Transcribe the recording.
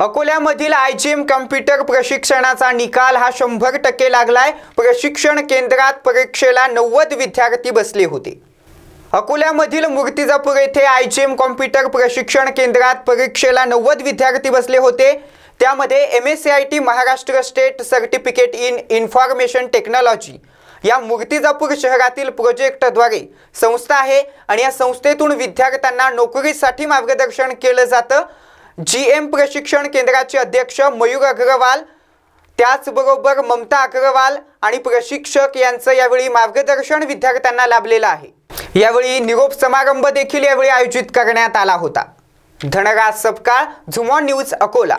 अकोल्यामधील M computer प्रशिक्षणाचा निकाल हा शंभर टक्के लागलाय प्रशिक्षण केंद्रात परीक्षेला नव्वद विद्यार्थी बसले होते अकोल्यामधील मूर्तिजापूर येथे आय जी एम कॉम्प्युटर प्रशिक्षण केंद्रात परीक्षेला नव्वद विद्यार्थी बसले होते त्यामध्ये M S C I T Maharashtra state certificate in information technology या मूर्तिजापूर शहरातील प्रोजेक्टद्वारे संस्था आहे आणि या संस्थेतून विद्यार्थ्यांना नोकरीसाठी मार्गदर्शन केलं जातं जी एम प्रशिक्षण केंद्राचे अध्यक्ष मयूर अग्रवाल त्याचबरोबर ममता अग्रवाल आणि प्रशिक्षक यांचं यावेळी मार्गदर्शन विद्यार्थ्यांना लाभलेलं आहे यावेळी निरोप समारंभ देखील यावेळी आयोजित करण्यात आला होता धनराज सपकाळ झुमॉन न्यूज अकोला